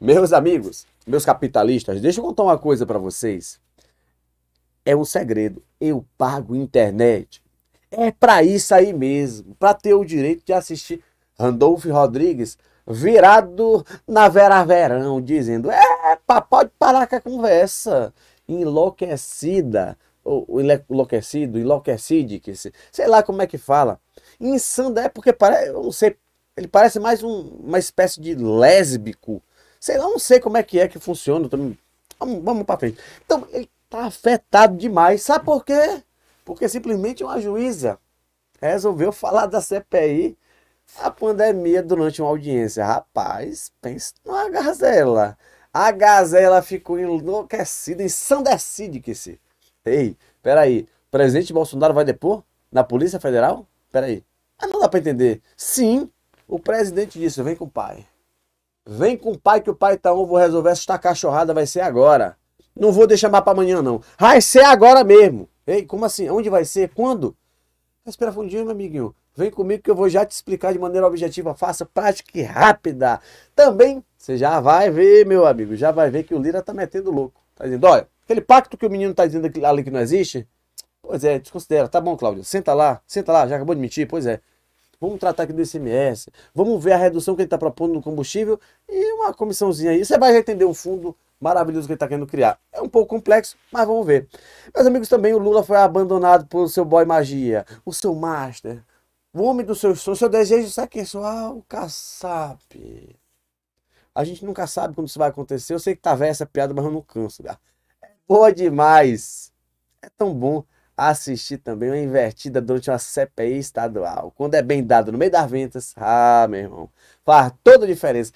Meus amigos, meus capitalistas, deixa eu contar uma coisa para vocês. É um segredo. Eu pago internet. É para isso aí mesmo, para ter o direito de assistir Randolfo Rodrigues virado na Vera Verão, dizendo: "É, pode parar com a conversa". Enlouquecida, ou enlouquecido, enlouquecide, que sei lá como é que fala. Insano é porque parece, eu não sei, ele parece mais um, uma espécie de lésbico Sei lá, não sei como é que é que funciona. Também. Vamos, vamos para frente. Então, ele tá afetado demais. Sabe por quê? Porque simplesmente uma juíza resolveu falar da CPI a pandemia durante uma audiência. Rapaz, pensa numa gazela. A gazela ficou enlouquecida, ensandecida, que se. Ei, peraí. O presidente Bolsonaro vai depor na Polícia Federal? Peraí. Mas não dá para entender. Sim, o presidente disse: vem com o pai. Vem com o pai que o pai tá um, vou resolver essa cachorrada, vai ser agora. Não vou deixar mais pra amanhã, não. Vai ser agora mesmo. Ei, como assim? Onde vai ser? Quando? Respira tá fundinho, meu amiguinho. Vem comigo que eu vou já te explicar de maneira objetiva, faça prática e rápida. Também, você já vai ver, meu amigo, já vai ver que o Lira tá metendo louco. Tá dizendo, olha, aquele pacto que o menino tá dizendo ali que não existe, pois é, desconsidera. Tá bom, Cláudio, senta lá, senta lá, já acabou de mentir, pois é vamos tratar aqui do ICMS, vamos ver a redução que ele está propondo no combustível e uma comissãozinha aí. Você vai entender um fundo maravilhoso que ele está querendo criar. É um pouco complexo, mas vamos ver. Meus amigos, também o Lula foi abandonado pelo seu boy magia, o seu master, o homem dos seus sonhos, seu desejo sexual, é? ah, caçap. A gente nunca sabe quando isso vai acontecer. Eu sei que tá velha essa piada, mas eu não canso, cara. É boa demais. É tão bom assistir também uma invertida durante uma CPI estadual. Quando é bem dado no meio das ventas, ah, meu irmão, faz toda a diferença.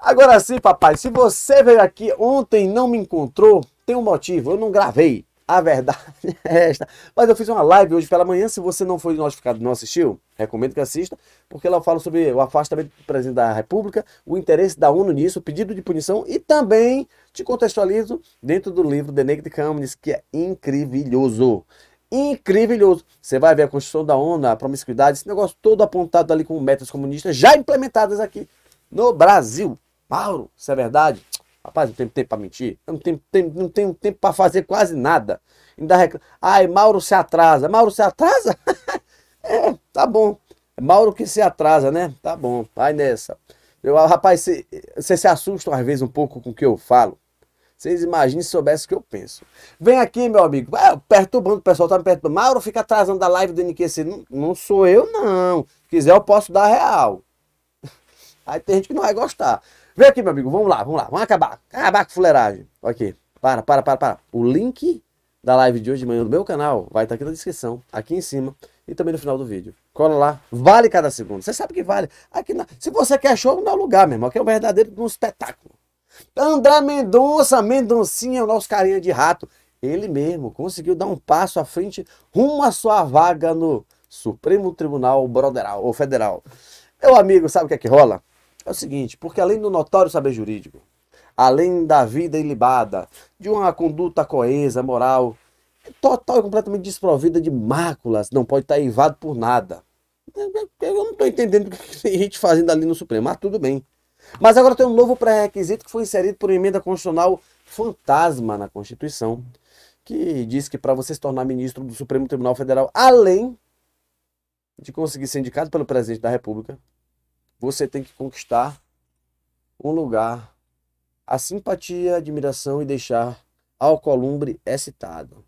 Agora sim, papai, se você veio aqui ontem e não me encontrou, tem um motivo, eu não gravei. A verdade é esta. Mas eu fiz uma live hoje pela manhã. Se você não foi notificado e não assistiu, recomendo que assista, porque ela fala sobre o afastamento do presidente da República, o interesse da ONU nisso, o pedido de punição e também te contextualizo dentro do livro The Naked Communist, que é incrível incrível. Você vai ver a construção da ONU, a promiscuidade, esse negócio todo apontado ali com metas comunistas já implementadas aqui no Brasil. Mauro, isso é verdade? Rapaz, não tenho tempo para mentir. Eu não tenho, tempo, não tenho tempo para fazer quase nada. Ainda reclama. Ai, Mauro se atrasa. Mauro se atrasa? é, tá bom. É Mauro que se atrasa, né? Tá bom, vai nessa. Eu, rapaz, vocês se assustam às vezes um pouco com o que eu falo. Vocês imaginem se soubessem o que eu penso. Vem aqui, meu amigo. É, perturbando, o pessoal tá me perturbando. Mauro fica atrasando a live do NQC. Não, não sou eu, não. Se quiser, eu posso dar real. Aí tem gente que não vai gostar. Vem aqui, meu amigo. Vamos lá, vamos lá. Vamos acabar. Acabar com fuleiragem. Aqui. Para, para, para, para. O link da live de hoje de manhã do meu canal vai estar tá aqui na descrição, aqui em cima e também no final do vídeo. Cola lá, vale cada segundo. Você sabe que vale. Aqui na... Se você quer show, não é lugar, meu irmão. Aqui é um verdadeiro um espetáculo. André Mendonça, Mendoncinha, é o nosso carinha de rato. Ele mesmo conseguiu dar um passo à frente rumo à sua vaga no Supremo Tribunal Broderal, ou Federal. Meu amigo, sabe o que é que rola? É o seguinte, porque além do notório saber jurídico, além da vida ilibada, de uma conduta coesa, moral, total e completamente desprovida de máculas, não pode estar eivado por nada. Eu não estou entendendo o que tem gente fazendo ali no Supremo, mas tudo bem. Mas agora tem um novo pré-requisito que foi inserido por emenda constitucional fantasma na Constituição, que diz que para você se tornar ministro do Supremo Tribunal Federal, além de conseguir ser indicado pelo presidente da República, você tem que conquistar um lugar, a simpatia, a admiração e deixar columbre excitado.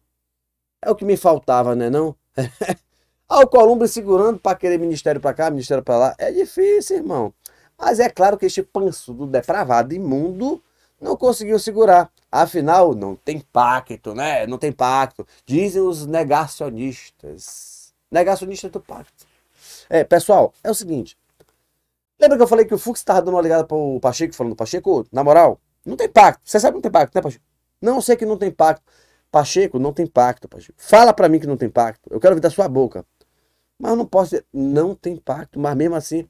É o que me faltava, né não? columbre segurando para querer ministério para cá, ministério para lá. É difícil, irmão. Mas é claro que este pançudo depravado imundo não conseguiu segurar. Afinal, não tem pacto, né? Não tem pacto. Dizem os negacionistas. Negacionistas do pacto. É, pessoal, é o seguinte. Lembra que eu falei que o Fux estava dando uma ligada para o Pacheco, falando, Pacheco, na moral, não tem pacto. Você sabe que não tem pacto, né, Pacheco? Não, sei que não tem pacto. Pacheco, não tem pacto, Pacheco. Fala para mim que não tem pacto. Eu quero ouvir da sua boca. Mas eu não posso dizer, não tem pacto. Mas mesmo assim,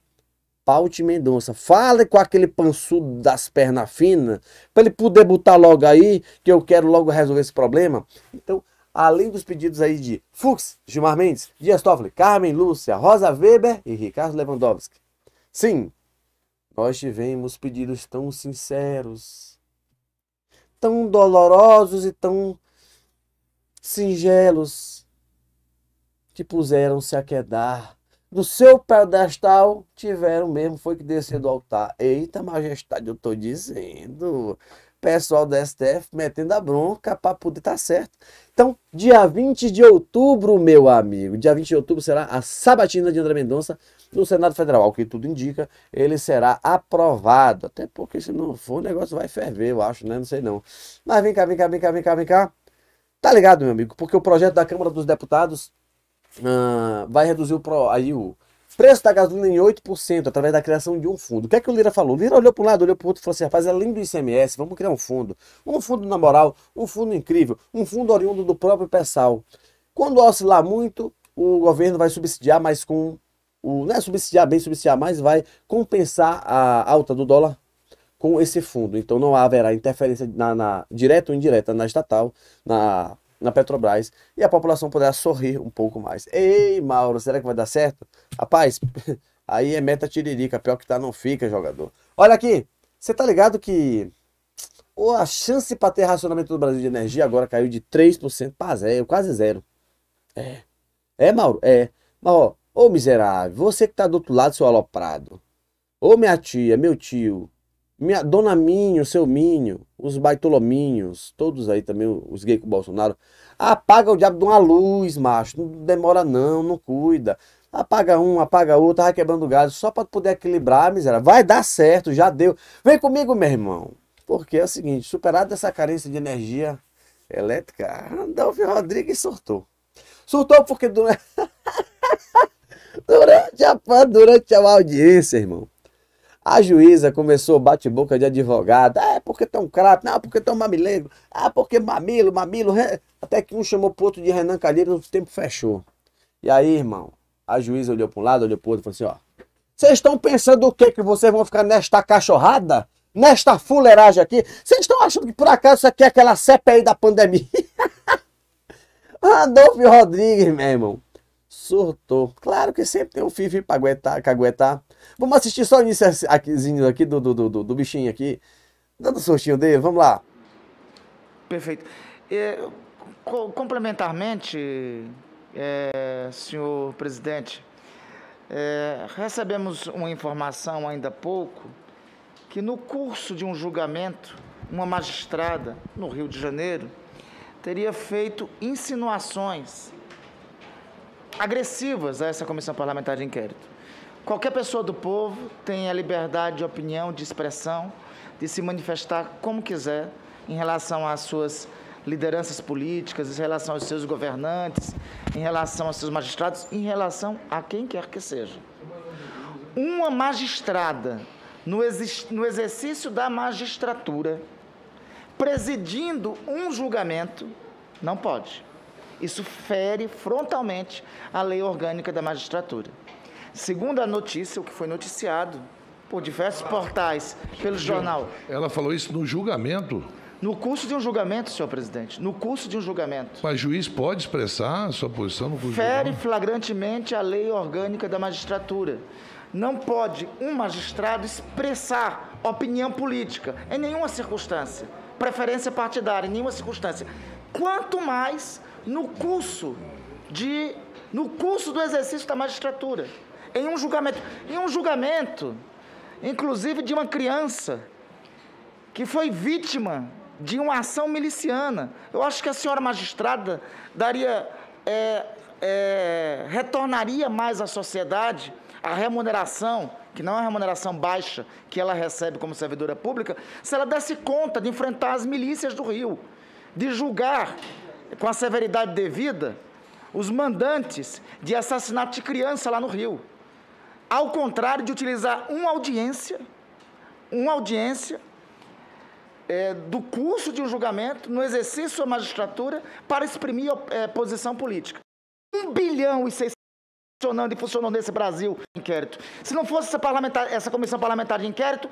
Paute Mendonça. Fale com aquele pançudo das pernas finas, para ele poder botar logo aí, que eu quero logo resolver esse problema. Então, além dos pedidos aí de Fux, Gilmar Mendes, Dias Toffoli, Carmen Lúcia, Rosa Weber e Ricardo Lewandowski. Sim, nós tivemos pedidos tão sinceros, tão dolorosos e tão singelos, que puseram-se a quedar do seu pedestal tiveram mesmo, foi que descer do altar. Eita, majestade, eu tô dizendo. Pessoal da STF metendo a bronca para poder estar tá certo. Então, dia 20 de outubro, meu amigo, dia 20 de outubro será a sabatina de André Mendonça no Senado Federal. o que tudo indica, ele será aprovado. Até porque se não for, o negócio vai ferver, eu acho, né? Não sei não. Mas vem cá, vem cá, vem cá, vem cá, vem cá. Tá ligado, meu amigo? Porque o projeto da Câmara dos Deputados uh, vai reduzir o pro, aí o preço da gasolina em 8% através da criação de um fundo. O que é que o Lira falou? O Lira olhou para um lado, olhou para o outro e falou assim: rapaz, além é do ICMS, vamos criar um fundo. Um fundo na moral, um fundo incrível, um fundo oriundo do próprio pessoal. Quando oscilar muito, o governo vai subsidiar, mais com. O, não é subsidiar bem, subsidiar mais, vai compensar a alta do dólar com esse fundo. Então não haverá interferência na, na direta ou indireta na estatal, na na Petrobras e a população poderá sorrir um pouco mais. Ei, Mauro, será que vai dar certo? Rapaz, aí é meta tiririca, pior que tá, não fica, jogador. Olha aqui, você tá ligado que a chance para ter racionamento do Brasil de energia agora caiu de 3% para zero, quase zero. É. É, Mauro? É. Mas, ó, ô miserável, você que tá do outro lado, seu aloprado. Ô minha tia, meu tio, minha, Dona Minho, seu Minho, os Baitolominhos, todos aí também, os gays com o Bolsonaro. Apaga o diabo de uma luz, macho. Não demora não, não cuida. Apaga um, apaga outro, vai quebrando o gás, só para poder equilibrar, miséria. Vai dar certo, já deu. Vem comigo, meu irmão. Porque é o seguinte, superada essa carência de energia elétrica, Randolfo Rodrigues surtou. Surtou porque durante... durante a durante a audiência, irmão. A juíza começou bate-boca de advogado. Ah, é porque tão crapo, não, porque tão mamileiro, ah, porque mamilo, mamilo. Até que um chamou pro outro de Renan Calheiros, o tempo fechou. E aí, irmão, a juíza olhou para um lado, olhou pro outro e falou assim: ó, vocês estão pensando o quê? Que vocês vão ficar nesta cachorrada? Nesta fuleiragem aqui? Vocês estão achando que por acaso isso aqui é aquela CPI da pandemia? Adolfo Rodrigues, meu irmão, surtou. Claro que sempre tem um fifi para aguentar, aguentar. Vamos assistir só o iníciozinho aqui do, do, do, do, bichinho aqui. Dando o sustinho dele, vamos lá. Perfeito. É, co complementarmente, é, senhor presidente, é, recebemos uma informação ainda há pouco que no curso de um julgamento, uma magistrada no Rio de Janeiro teria feito insinuações agressivas a essa comissão parlamentar de inquérito. Qualquer pessoa do povo tem a liberdade de opinião, de expressão, de se manifestar como quiser em relação às suas lideranças políticas, em relação aos seus governantes, em relação aos seus magistrados, em relação a quem quer que seja. Uma magistrada, no, ex no exercício da magistratura, presidindo um julgamento, não pode. Isso fere frontalmente a lei orgânica da magistratura. Segundo a notícia, o que foi noticiado por diversos portais, pelo jornal. Ela falou isso no julgamento? No curso de um julgamento, senhor presidente. No curso de um julgamento. Mas juiz pode expressar a sua posição no curso Fere flagrantemente a lei orgânica da magistratura. Não pode um magistrado expressar opinião política em nenhuma circunstância, preferência partidária em nenhuma circunstância. Quanto mais no curso de no curso do exercício da magistratura em um julgamento, em um julgamento, inclusive de uma criança que foi vítima de uma ação miliciana. Eu acho que a senhora magistrada daria, é, é, retornaria mais à sociedade a remuneração, que não é a remuneração baixa que ela recebe como servidora pública, se ela desse conta de enfrentar as milícias do Rio, de julgar com a severidade devida os mandantes de assassinato de criança lá no Rio. Ao contrário de utilizar uma audiência, uma audiência é, do curso de um julgamento, no exercício da magistratura, para exprimir é, posição política. 1 bilhão e 600 funcionando e funcionou nesse Brasil inquérito. Se não fosse essa, parlamentar, essa comissão parlamentar de inquérito,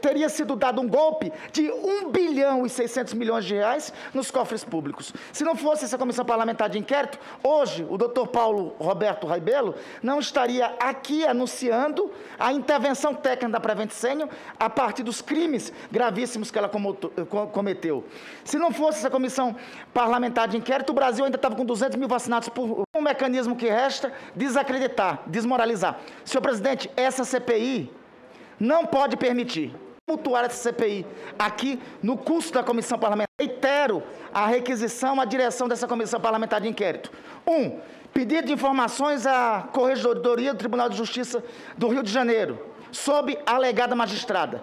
teria sido dado um golpe de 1 bilhão e 600 milhões de reais nos cofres públicos. Se não fosse essa comissão parlamentar de inquérito, hoje o doutor Paulo Roberto Raibelo não estaria aqui anunciando a intervenção técnica da Prevent Senior a partir dos crimes gravíssimos que ela eh, cometeu. Se não fosse essa comissão parlamentar de inquérito, o Brasil ainda estava com 200 mil vacinados por, um mecanismo que resta: desacreditar, desmoralizar. Senhor presidente, essa CPI não pode permitir mutuar essa CPI aqui no curso da comissão parlamentar. Reitero a requisição à direção dessa comissão parlamentar de inquérito. Um, pedido de informações à Corregedoria do Tribunal de Justiça do Rio de Janeiro sobre a alegada magistrada.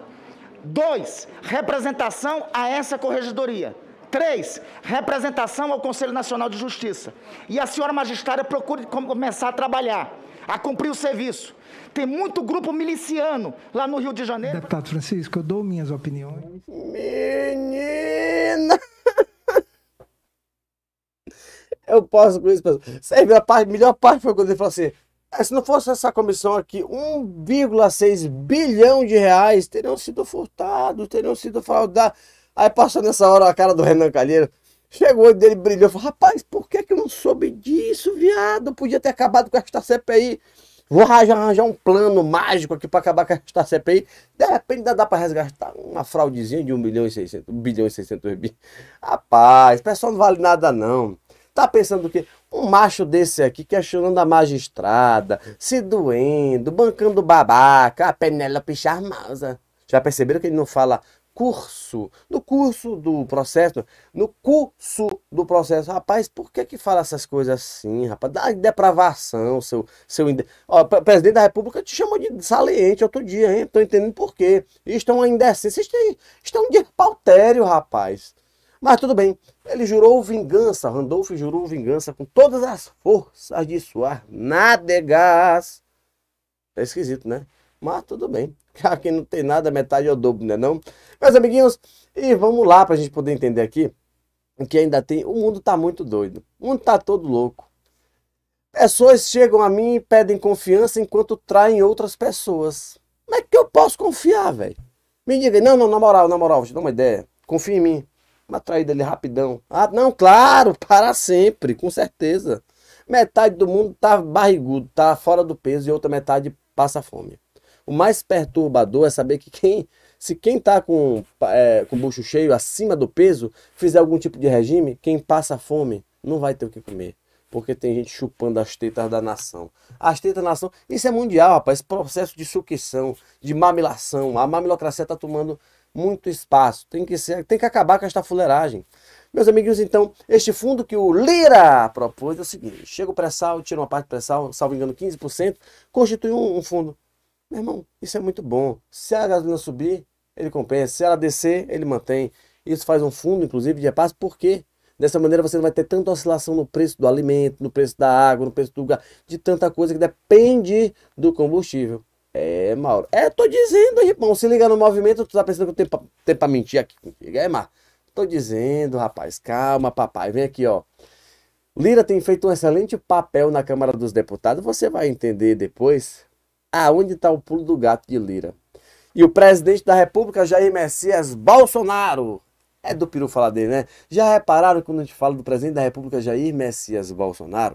Dois, representação a essa corregedoria. Três, representação ao Conselho Nacional de Justiça. E a senhora magistrada procure começar a trabalhar, a cumprir o serviço. Tem muito grupo miliciano lá no Rio de Janeiro. Deputado Francisco, eu dou minhas opiniões. Menina! Eu posso com isso, Serve a parte, melhor parte foi quando ele falou assim: é, se não fosse essa comissão aqui, 1,6 bilhão de reais teriam sido furtados, teriam sido fraudados. Aí passou nessa hora a cara do Renan Calheiro. Chegou o olho dele, brilhou, falou, rapaz, por que que eu não soube disso, viado? podia ter acabado com esta CPI. Vou arranjar, arranjar um plano mágico aqui para acabar com esta CPI. De repente ainda dá para resgatar uma fraudezinha de 1 milhão e 600, 1 bilhão e 600 mil. Rapaz, pessoal não vale nada não. Tá pensando o quê? Um macho desse aqui questionando é a magistrada, se doendo, bancando babaca, a Penélope charmosa. Já perceberam que ele não fala curso, no curso do processo, no curso do processo. Rapaz, por que que fala essas coisas assim, rapaz? Da depravação, seu... seu Ó, o presidente da república te chamou de saliente outro dia, hein? Tô entendendo por quê. Isto é uma indecência, isto é, isto é um pautério, rapaz. Mas tudo bem, ele jurou vingança, Randolph jurou vingança com todas as forças de sua nádegas. É esquisito, né? Mas tudo bem. Quem não tem nada, metade é o dobro, né não? Meus amiguinhos, e vamos lá para a gente poder entender aqui que ainda tem, o mundo tá muito doido, o mundo tá todo louco. Pessoas chegam a mim e pedem confiança enquanto traem outras pessoas. Como é que eu posso confiar, velho? Me diga, não, não, na moral, na moral, vou te dar uma ideia. Confia em mim. Uma traída ali rapidão. Ah, não, claro, para sempre, com certeza. Metade do mundo tá barrigudo, tá fora do peso e outra metade passa fome. O mais perturbador é saber que quem se quem está com, é, com o bucho cheio, acima do peso, fizer algum tipo de regime, quem passa fome não vai ter o que comer. Porque tem gente chupando as tetas da nação. As tetas da nação, isso é mundial, rapaz. Esse processo de sucção, de mamilação. A mamilocracia está tomando muito espaço. Tem que, ser, tem que acabar com esta fuleiragem. Meus amiguinhos, então, este fundo que o Lira propôs é o seguinte: chega o pré-sal, tira uma parte do pré-sal, salvo engano 15%, constitui um, um fundo meu irmão, isso é muito bom. Se a gasolina subir, ele compensa. Se ela descer, ele mantém. Isso faz um fundo, inclusive, de repasse, porque dessa maneira você não vai ter tanta oscilação no preço do alimento, no preço da água, no preço do gás, de tanta coisa que depende do combustível. É, Mauro. É, tô dizendo, irmão. Se liga no movimento, tu tá pensando que eu tenho pra, tenho pra mentir aqui comigo. É, Mar. Tô dizendo, rapaz. Calma, papai. Vem aqui, ó. Lira tem feito um excelente papel na Câmara dos Deputados. Você vai entender depois aonde está o pulo do gato de Lira. E o presidente da República, Jair Messias Bolsonaro, é do peru falar dele, né? Já repararam quando a gente fala do presidente da República, Jair Messias Bolsonaro?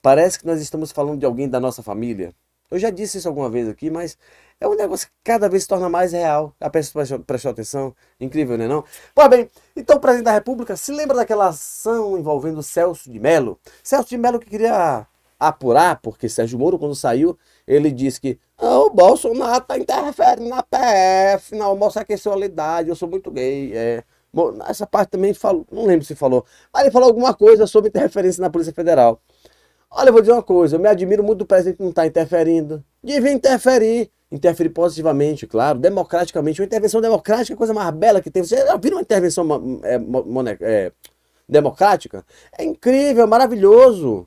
Parece que nós estamos falando de alguém da nossa família. Eu já disse isso alguma vez aqui, mas é um negócio que cada vez se torna mais real. A pessoa prestou atenção. Incrível, né não? Pois bem, então o presidente da República se lembra daquela ação envolvendo Celso de Mello? Celso de Mello que queria apurar, porque Sérgio Moro, quando saiu, ele disse que ah, o Bolsonaro está interferindo na PF, na homossexualidade, eu sou muito gay. É. Bom, essa parte também falou, não lembro se falou, mas ele falou alguma coisa sobre interferência na Polícia Federal. Olha, eu vou dizer uma coisa, eu me admiro muito do presidente não estar tá interferindo. Devia interferir, interferir positivamente, claro, democraticamente. Uma intervenção democrática é a coisa mais bela que tem. Você já viram uma intervenção é, é, democrática? É incrível, é maravilhoso.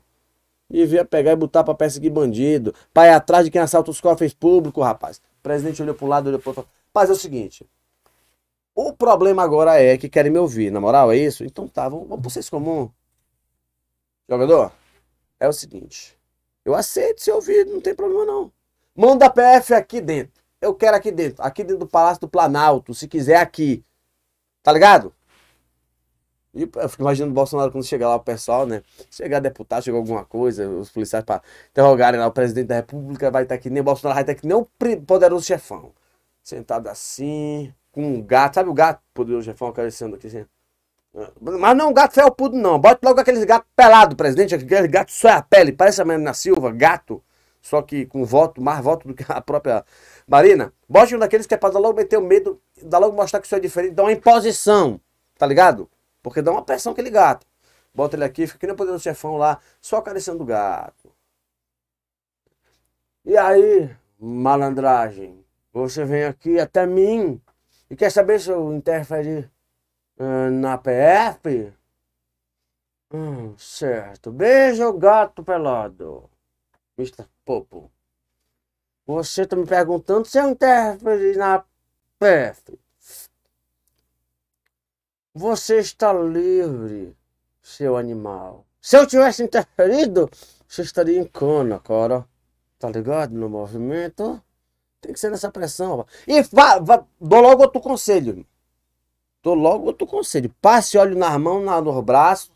E via pegar e botar pra perseguir bandido. Pra ir atrás de quem assalta os cofres públicos, rapaz. O presidente olhou pro lado, olhou pro outro. Mas é o seguinte. O problema agora é que querem me ouvir, na moral, é isso? Então tá, vamos, vamos pro senso comum. Jogador, é o seguinte. Eu aceito ser ouvido, não tem problema não. Manda a PF aqui dentro. Eu quero aqui dentro. Aqui dentro do Palácio do Planalto, se quiser aqui. Tá ligado? E eu fico imaginando o Bolsonaro quando chegar lá o pessoal, né? Chegar deputado, chegar alguma coisa, os policiais para interrogarem lá o presidente da República, vai estar tá que nem Bolsonaro, vai estar tá que nem o poderoso chefão. Sentado assim, com um gato, sabe o gato poderoso chefão aparecendo aqui assim? É, mas não, é gato felpudo não. Bota logo aqueles gatos pelados, presidente. Aquele gato só é a pele, parece a Marina Silva, gato. Só que com voto, mais voto do que a própria Marina. Bote um daqueles que é pra dar logo meter o medo, dar logo mostrar que isso é diferente, dá uma imposição, tá ligado? Porque dá uma pressão aquele gato. Bota ele aqui, fica que nem poder do chefão lá, só acariciando o gato. E aí, malandragem, você vem aqui até mim e quer saber se eu interfere uh, na PF? Hum, certo. Beijo, gato pelado. Mr. Popo. Você tá me perguntando se eu interfere na PF. Você está livre, seu animal. Se eu tivesse interferido, você estaria em cana, cara. Tá ligado? No movimento. Tem que ser nessa pressão. E vá, vá, dou logo outro conselho. Dou logo outro conselho. Passe óleo nas mãos, na, nos braços.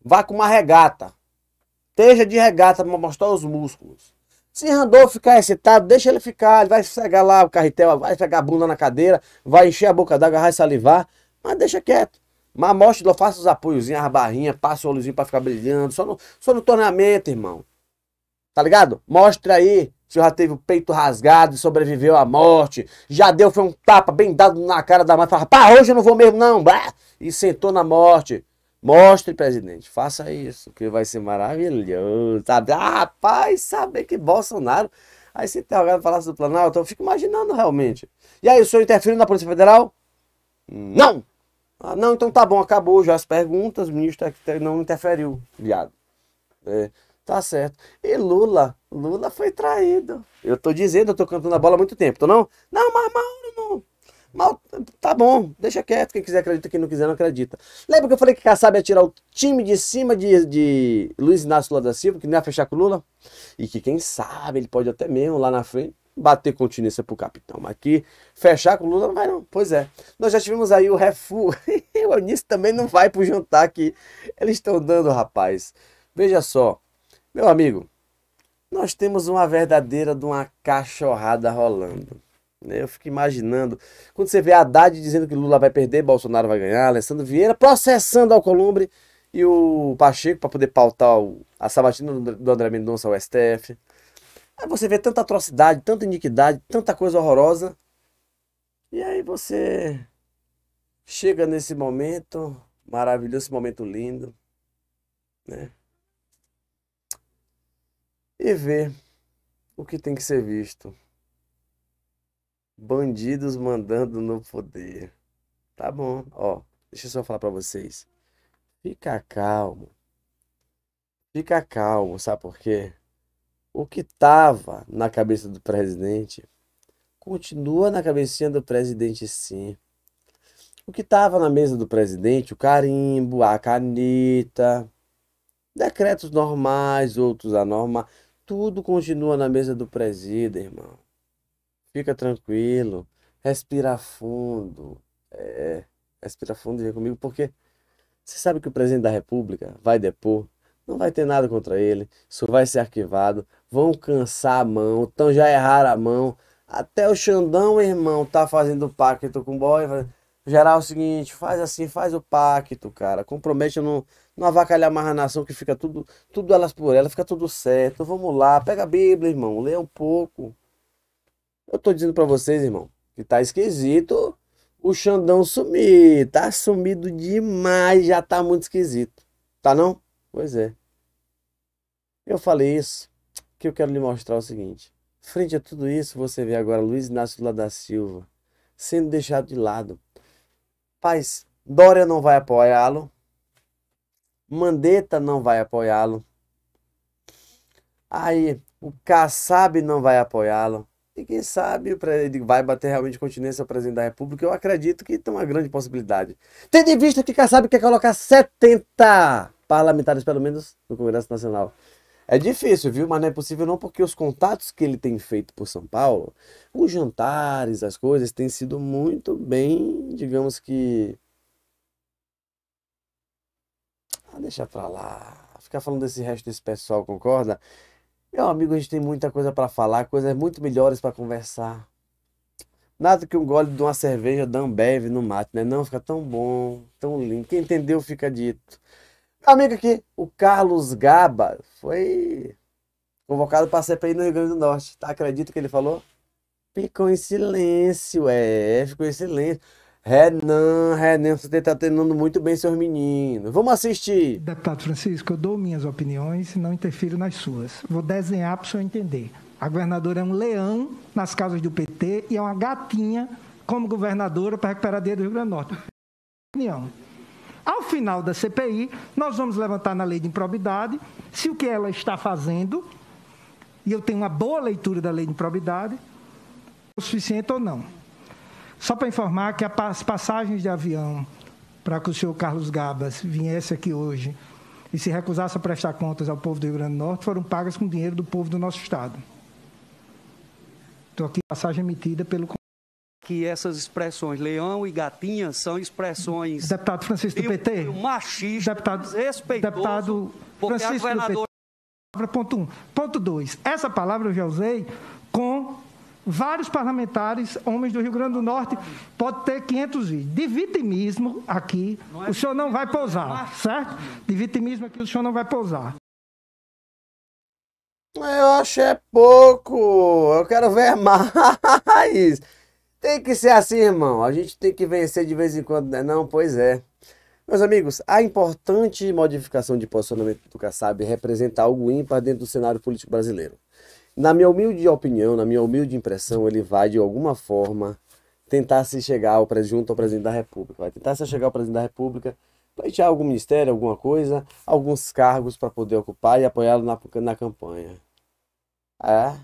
Vá com uma regata. Esteja de regata para mostrar os músculos. Se Randolph ficar excitado, deixa ele ficar. Ele vai cegar lá o carretel, vai pegar a bunda na cadeira, vai encher a boca d'água, vai salivar. Mas deixa quieto. Mas mostre, faça os apoiozinhos, as barrinhas, passa o olhozinho pra ficar brilhando. Só no, só no torneamento, irmão. Tá ligado? Mostra aí se já teve o peito rasgado e sobreviveu à morte. Já deu, foi um tapa bem dado na cara da mãe. Fala, pá, hoje eu não vou mesmo não. E sentou na morte. Mostre, presidente, faça isso, que vai ser maravilhoso. Sabe? Ah, rapaz, saber que Bolsonaro... Aí se interrogado falasse do Planalto, eu fico imaginando realmente. E aí, o senhor interferiu na Polícia Federal? Não! Ah, não, então tá bom, acabou já as perguntas, o ministro tá não interferiu, viado. É, tá certo. E Lula, Lula foi traído. Eu tô dizendo, eu tô cantando a bola há muito tempo, tô não? Não, mas Mauro não. Mal, tá bom, deixa quieto, quem quiser acredita, quem não quiser não acredita. Lembra que eu falei que Kassab ia tirar o time de cima de, de Luiz Inácio Lula da Silva, que não ia fechar com o Lula? E que quem sabe ele pode até mesmo lá na frente bater continência pro capitão. Mas aqui fechar com o Lula não vai, não. Pois é. Nós já tivemos aí o refu. o Anísio também não vai pro jantar aqui. eles estão dando, rapaz. Veja só, meu amigo, nós temos uma verdadeira de uma cachorrada rolando. Né? Eu fico imaginando. Quando você vê Haddad dizendo que Lula vai perder, Bolsonaro vai ganhar, Alessandro Vieira processando ao Columbre e o Pacheco para poder pautar o, a sabatina do André Mendonça ao STF. Aí você vê tanta atrocidade, tanta iniquidade, tanta coisa horrorosa. E aí você chega nesse momento maravilhoso, esse momento lindo, né? E vê o que tem que ser visto. Bandidos mandando no poder. Tá bom, ó. Deixa eu só falar para vocês. Fica calmo. Fica calmo, sabe por quê? o que estava na cabeça do presidente continua na cabecinha do presidente, sim. O que estava na mesa do presidente, o carimbo, a caneta, decretos normais, outros anormais, tudo continua na mesa do presidente irmão. Fica tranquilo, respira fundo. É, respira fundo e vem comigo, porque você sabe que o presidente da República vai depor, não vai ter nada contra ele, isso vai ser arquivado, vão cansar a mão, então já erraram a mão. Até o Xandão, irmão, tá fazendo pacto com o boy. Geral, é o seguinte, faz assim, faz o pacto, cara. Compromete, não, não avacalhar mais a nação, que fica tudo, tudo elas por elas, fica tudo certo. Vamos lá, pega a Bíblia, irmão, lê um pouco. Eu tô dizendo para vocês, irmão, que tá esquisito o Xandão sumir. Tá sumido demais, já tá muito esquisito. Tá não? Pois é. Eu falei isso que eu quero lhe mostrar o seguinte. Frente a tudo isso, você vê agora Luiz Inácio Lula da Silva sendo deixado de lado. Paz, Dória não vai apoiá-lo. Mandetta não vai apoiá-lo. Aí, o Kassab não vai apoiá-lo. E quem sabe ele vai bater realmente continência ao presidente da República? Eu acredito que tem uma grande possibilidade. Tendo em vista que Kassab quer colocar 70 parlamentares, pelo menos, no Congresso Nacional. É difícil, viu? Mas não é possível não, porque os contatos que ele tem feito por São Paulo, os jantares, as coisas, têm sido muito bem, digamos que. Ah, deixa pra lá. Ficar falando desse resto desse pessoal, concorda? Meu amigo, a gente tem muita coisa para falar, coisas muito melhores para conversar. Nada que um gole de uma cerveja da Ambev no mate, né? Não, fica tão bom, tão lindo. Quem entendeu, fica dito amigo aqui, o Carlos Gaba, foi convocado para a CPI no Rio Grande do Norte. Tá, acredito que ele falou? Ficou em silêncio, é, ficou em silêncio. Renan, Renan, você está treinando muito bem seus meninos. Vamos assistir. Deputado Francisco, eu dou minhas opiniões e não interfiro nas suas. Vou desenhar para o senhor entender. A governadora é um leão nas casas do PT e é uma gatinha como governadora para recuperar a do Rio Grande do Norte. Opinião. Ao final da CPI, nós vamos levantar na lei de improbidade se o que ela está fazendo, e eu tenho uma boa leitura da lei de improbidade, é o suficiente ou não. Só para informar que as passagens de avião para que o senhor Carlos Gabas viesse aqui hoje e se recusasse a prestar contas ao povo do Rio Grande do Norte foram pagas com dinheiro do povo do nosso Estado. Estou aqui, passagem emitida pelo que essas expressões leão e gatinha são expressões. Deputado Francisco do PT. Machista, deputado, Deputado Francisco a governadora... do PT. Palavra, ponto Um. Ponto dois Essa palavra eu já usei com vários parlamentares, homens do Rio Grande do Norte, pode ter 500 vídeos. De vitimismo aqui, é o senhor não vai é pousar, certo? De vitimismo aqui, o senhor não vai pousar. Eu acho é pouco. Eu quero ver mais. Tem que ser assim, irmão. A gente tem que vencer de vez em quando, né? Não, pois é. Meus amigos, a importante modificação de posicionamento do Kassab representa algo ímpar dentro do cenário político brasileiro. Na minha humilde opinião, na minha humilde impressão, ele vai, de alguma forma, tentar se chegar ao, junto ao presidente da República. Vai tentar se chegar ao presidente da República, pleitear algum ministério, alguma coisa, alguns cargos para poder ocupar e apoiá-lo na, na campanha. É,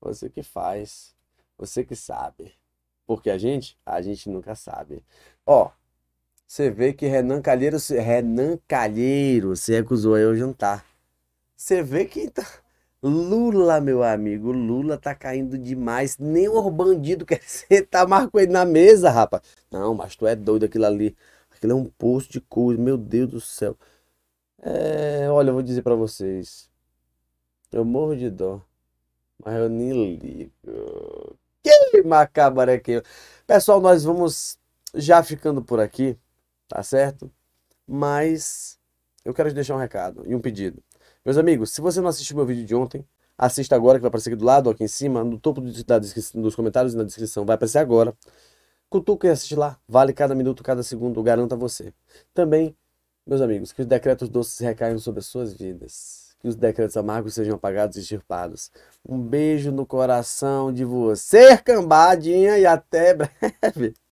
você que faz. Você que sabe. Porque a gente, a gente nunca sabe. Ó, você vê que Renan Calheiro, Renan Calheiros se recusou aí ao jantar. Você vê que tá... Lula, meu amigo, Lula tá caindo demais. Nem o bandido quer sentar tá mais com ele na mesa, rapaz. Não, mas tu é doido aquilo ali. Aquilo é um posto de coisa, meu Deus do céu. É, olha, eu vou dizer para vocês. Eu morro de dó. Mas eu nem ligo que macabro é Pessoal, nós vamos já ficando por aqui, tá certo? Mas eu quero te deixar um recado e um pedido. Meus amigos, se você não assistiu meu vídeo de ontem, assista agora, que vai aparecer aqui do lado, aqui em cima, no topo dos comentários e na descrição, vai aparecer agora. Cutuca e assiste lá, vale cada minuto, cada segundo, garanto a você. Também, meus amigos, que os decretos doces recaiam sobre as suas vidas que os decretos amargos sejam apagados e extirpados. Um beijo no coração de você, cambadinha, e até breve.